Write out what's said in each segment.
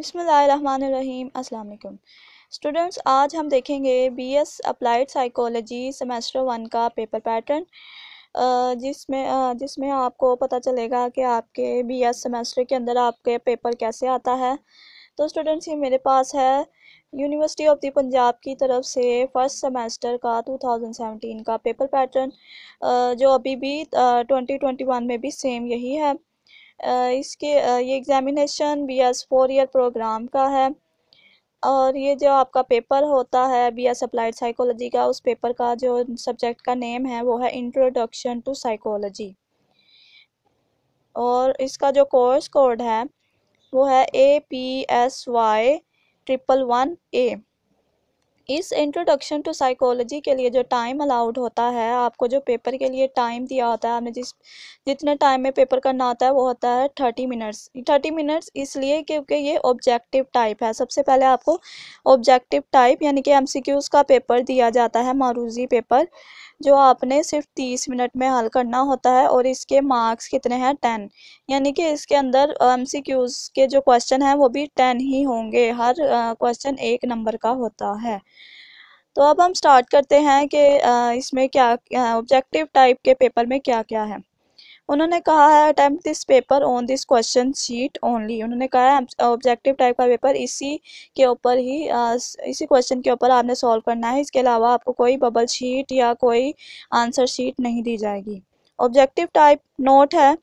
अस्सलाम वालेकुम स्टूडेंट्स आज हम देखेंगे BS applied psychology semester one का पेपर पैटर्न जिसमें जिसमें आपको पता चलेगा कि आपके बीएस सेमेस्टर के अंदर आपके पेपर कैसे आता है तो स्टूडेंट्स ये मेरे पास है यूनिवर्सिटी ऑफ दी पंजाब की तरफ से फर्स्ट सेमेस्टर का 2017 का पेपर पैटर्न जो अभी भी 2021 में भी सेम यही है इसके ये examination B S four year programme का है और ये जो आपका पेपर होता है बी एस अप्लाइड साइकोलॉजी का उस पेपर का जो सब्जेक्ट का नेम है वो है इंट्रोडक्शन टू साइकोलॉजी और इसका जो कोर्स कोड है वो है A P S Y triple one A इस इंट्रोडक्शन टू साइकोलॉजी के लिए जो टाइम अलाउड होता है आपको जो पेपर के लिए टाइम दिया होता है आपने जिस जितने टाइम में पेपर करना होता है वो होता है थर्टी मिनट्स थर्टी मिनट्स इसलिए क्योंकि ये ऑब्जेक्टिव टाइप है सबसे पहले आपको ऑब्जेक्टिव टाइप यानी कि एम का पेपर दिया जाता है मारूजी पेपर जो आपने सिर्फ तीस मिनट में हल करना होता है और इसके मार्क्स कितने हैं टेन यानी कि इसके अंदर एम सी क्यूज़ के जो क्वेश्चन हैं वो भी टेन ही होंगे हर क्वेश्चन एक नंबर का होता है तो अब हम स्टार्ट करते हैं कि इसमें क्या ऑब्जेक्टिव टाइप के पेपर में क्या क्या है उन्होंने कहा है attempt this paper on this question sheet only उन्होंने कहा है ऑब्जेक्टिव टाइप का पेपर इसी के ऊपर ही आ, इसी क्वेश्चन के ऊपर आपने सॉल्व करना है इसके अलावा आपको कोई बबल शीट या कोई आंसर शीट नहीं दी जाएगी ऑब्जेक्टिव टाइप नोट है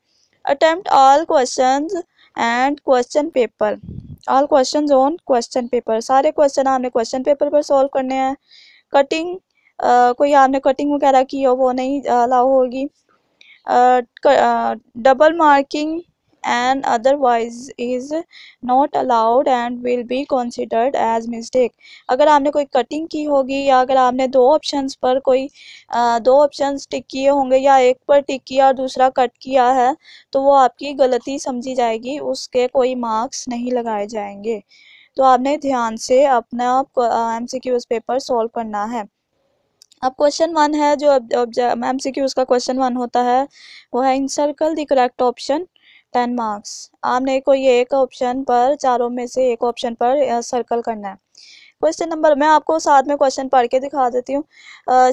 attempt all question and question paper all question on question paper सारे क्वेश्चन आपने क्वेश्चन पेपर पर सॉल्व करने हैं कटिंग Uh, कोई आपने कटिंग वगैरह की हो वो नहीं अलाउ होगी double marking and otherwise is not allowed and will be considered as mistake अगर आपने कोई cutting की होगी या अगर आपने दो options पर कोई आ, दो options tick किए होंगे या एक पर tick किया और दूसरा cut किया है तो वो आपकी गलती समझी जाएगी उसके कोई marks नहीं लगाए जाएंगे तो आपने ध्यान से अपना M C Qs paper solve करना है अब क्वेश्चन वन है जो एम सी क्यूज का क्वेश्चन वन होता है वो है encircle the correct option ten marks आपने को ये एक ऑप्शन पर चारों में से एक ऑप्शन पर सर्कल करना है क्वेश्चन नंबर मैं आपको साथ में क्वेश्चन पढ़ के दिखा देती हूँ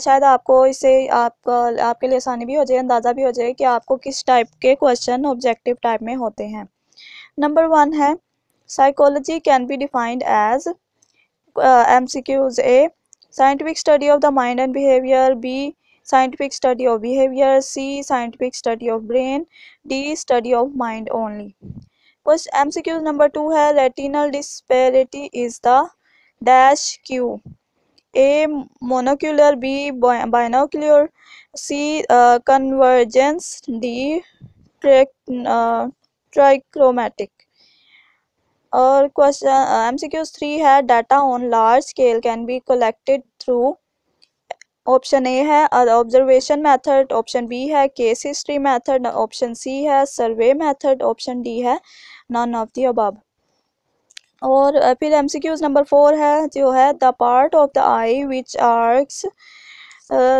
शायद आपको इसे आपका आपके लिए आसानी भी हो जाए अंदाज़ा भी हो जाए कि आपको किस टाइप के क्वेश्चन ऑब्जेक्टिव टाइप में होते हैं नंबर वन है psychology can be defined as M C Qs a scientific study of the mind and behavior b scientific study of behavior c scientific study of brain d study of mind only first mcq number 2 hai retinal disparity is the dash q a monocular b binocular c uh, convergence d tri uh, trichromatic और question MCQs three है data on large scale can be collected through option A है observation method option B है case history method option C है survey method option D है none of the above और uh, फिर M C Qs number four है जो है the part of the eye which आर्क्स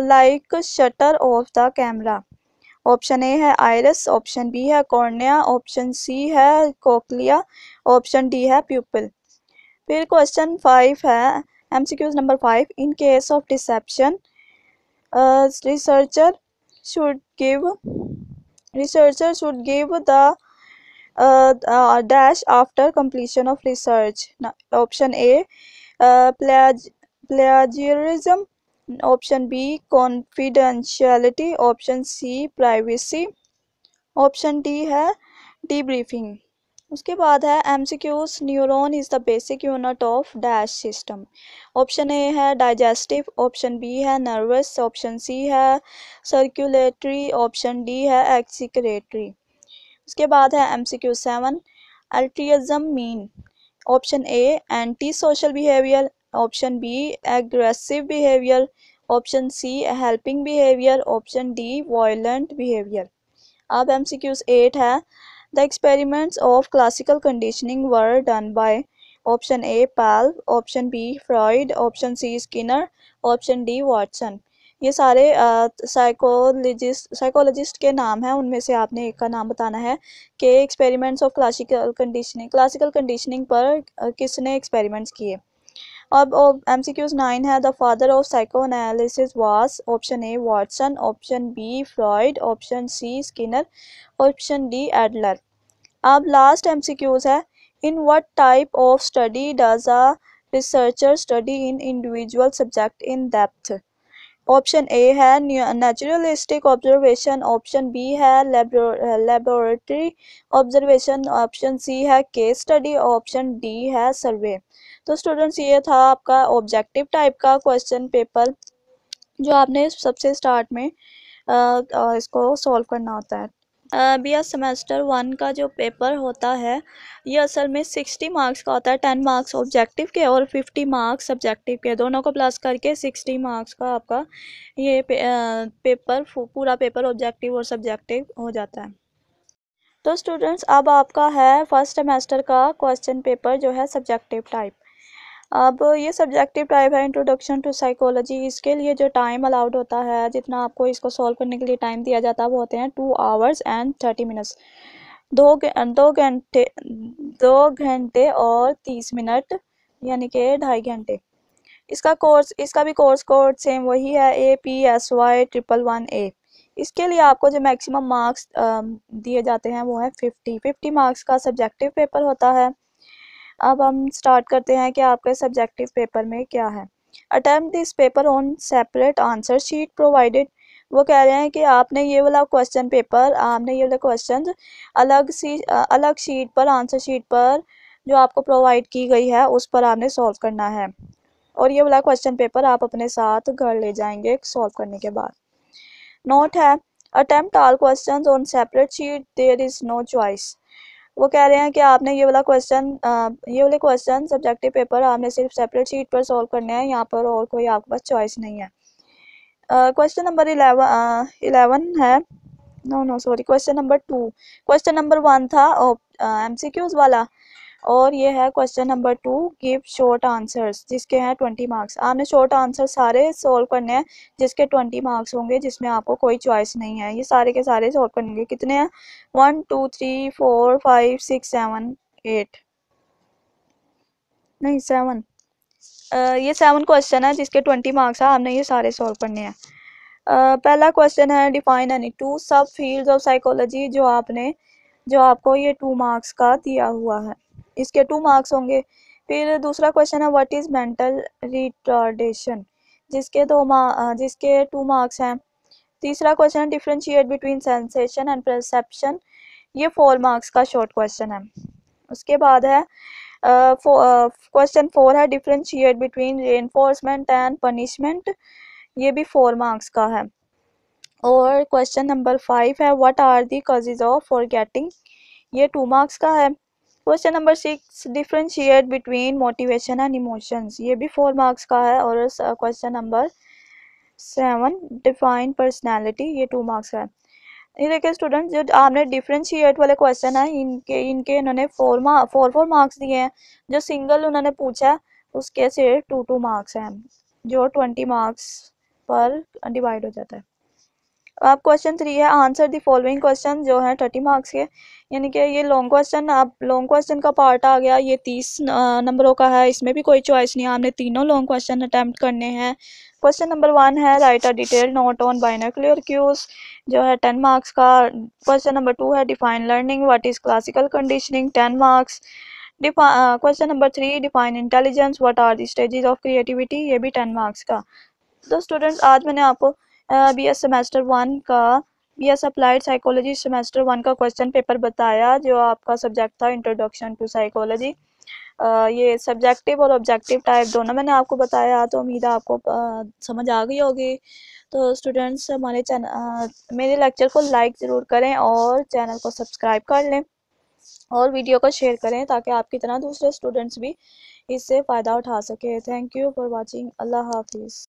like shutter of the camera option A है iris option B है कॉर्निया ऑप्शन सी है कोकलिया ऑप्शन डी है प्यूपल फिर क्वेश्चन फाइव है MCQs number five in case of deception researcher should give researcher should give the uh, uh, dash after completion of research now, option a uh, plagiarism option B confidentiality option C privacy option D है debriefing उसके बाद है M C Qs neuron is the basic unit of dash system option A है digestive option B है nervous option C है circulatory option D है excretory उसके बाद है M C Q seven altruism mean option A anti social behaviour option B aggressive behaviour option C helping behaviour option D violent behaviour अब M C Qs eight है the experiments of classical conditioning were done by option A Pavlov option B Freud option C Skinner option D Watson ये सारे psychologist psychologist के नाम हैं उनमें से आपने एक का नाम बताना है कि experiments of classical conditioning classical conditioning पर किसने एक्सपेरिमेंट्स किए अब एम सी क्यूज़ नाइन है the father of psycho analysis was option A Watson option B Freud option C Skinner option D Adler अब लास्ट एम सी क्यूज़ है in what type of study does a researcher study in individual subject in depth option A है naturalistic observation option B है laboratory observation option C है case study option D है सर्वे तो students ये था आपका objective type का question paper जो आपने सबसे स्टार्ट में आ, इसको सॉल्व करना होता है अभी यह सेमेस्टर वन का जो पेपर होता है ये असल में सिक्सटी मार्क्स का होता है टेन मार्क्स ऑब्जेक्टिव के और फिफ्टी मार्क्स सब्जेक्टिव के दोनों को प्लस करके सिक्सटी मार्क्स का आपका ये पे, आ, पेपर पूरा पेपर ऑब्जेक्टिव और सब्जेक्टिव हो जाता है तो स्टूडेंट्स अब आपका है फर्स्ट सेमेस्टर का क्वेश्चन पेपर जो है सब्जेक्टिव टाइप अब ये सब्जेक्टिव टाइप है इंट्रोडक्शन टू साइकोलॉजी इसके लिए जो टाइम अलाउड होता है जितना आपको इसको सॉल्व करने के लिए टाइम दिया जाता है वो होते हैं two hours and thirty minutes दो दो घंटे दो घंटे और तीस मिनट यानी कि ढाई घंटे इसका कोर्स इसका भी कोर्स कोड सेम वही है A P S Y triple one A इसके लिए आपको जो मैक्सिमम मार्क्स दिए जाते हैं वो है फिफ्टी फिफ्टी मार्क्स का सब्जेक्टिव पेपर होता है अब हम स्टार्ट करते हैं कि आपके सब्जेक्टिव पेपर में क्या है attempt this paper on separate answer sheet provided वो कह रहे हैं कि आपने ये वाला क्वेश्चन पेपर आपने ये वाला क्वेश्चन अलग सी अलग शीट पर आंसर शीट पर जो आपको प्रोवाइड की गई है उस पर आपने सॉल्व करना है और ये वाला क्वेश्चन पेपर आप अपने साथ घर ले जाएंगे सॉल्व करने के बाद नोट है attempt all question on separate sheet there is no choice वो कह रहे हैं कि आपने ये वाला क्वेश्चन ये वाले क्वेश्चन सब्जेक्टिव पेपर आपने सिर्फ सेपरेट शीट पर सॉल्व करने हैं यहाँ पर और कोई आपके पास चॉइस नहीं है क्वेश्चन नंबर इलेवन इलेवन है no no sorry question number two question number one था एम सी क्यूज वाला और ये है question number two give short answers जिसके हैं ट्वेंटी मार्क्स आपने शॉर्ट आंसर सारे सॉल्व करने हैं जिसके ट्वेंटी मार्क्स होंगे जिसमें आपको कोई चॉइस नहीं है ये सारे के सारे सॉल्व करेंगे कितने हैं one two three four five six seven eight नहीं सेवन ये सेवन क्वेश्चन है जिसके ट्वेंटी मार्क्स है आपने ये सारे सॉल्व करने हैं Uh, पहला क्वेश्चन है define any two subfields of psychology जो आपने जो आपको ये टू मार्क्स का दिया हुआ है इसके टू मार्क्स होंगे फिर दूसरा क्वेश्चन है व्हाट इज़ मेंटल रिटार्डेशन जिसके दो मार्क जिसके टू मार्क्स हैं तीसरा क्वेश्चन है differentiate between sensation and perception ये फोर मार्क्स का शॉर्ट क्वेश्चन है उसके बाद है क्वेश्चन uh, फोर uh, है differentiate between reinforcement and punishment ये भी फोर मार्क्स का है और क्वेश्चन नंबर फाइव है what are the causes of forgetting ये टू मार्क्स का है question number six differentiate between motivation and emotions ये भी फोर मार्क्स का है और question number seven define personality ये टू मार्क्स का है ये देखिए स्टूडेंट जो आपने डिफ्रेंशिएट वाले क्वेश्चन है इनके इनके इन्होंने four mark four four marks दिए हैं जो सिंगल उन्होंने पूछा है उसके से टू टू मार्क्स हैं जो ट्वेंटी मार्क्स पर डिवाइड हो जाता है अब क्वेश्चन थ्री है आंसर दी फॉलोइंग क्वेश्चन जो है थर्टी मार्क्स के यानी कि ये लॉन्ग क्वेश्चन आप लॉन्ग क्वेश्चन का पार्ट आ गया ये तीस नंबरों का है इसमें भी कोई चॉइस नहीं आपने तीनों लॉन्ग क्वेश्चन अटैम्प्ट करने हैं क्वेश्चन नंबर वन है write a detail note on binocular cues जो है टेन मार्क्स का क्वेश्चन नंबर टू है define learning what is classical conditioning ten marks question number three define intelligence what are the stages of creativity ये भी ten marks का तो students आज मैंने आपको बी एस सेमेस्टर वन का B S applied psychology semester one का question paper बताया जो आपका सब्जेक्ट था इंट्रोडक्शन टू साइकोलॉजी ये सब्जेक्टिव और ऑब्जेक्टिव टाइप दोनों मैंने आपको बताया तो उम्मीद है आपको आ, समझ आ गई होगी तो स्टूडेंट्स हमारे चैनल मेरे लेक्चर को लाइक ज़रूर करें और चैनल को सब्सक्राइब कर लें और वीडियो को शेयर करें ताकि आपकी तरह दूसरे स्टूडेंट्स भी इससे फ़ायदा उठा सके thank you for watching Allah हाफिज़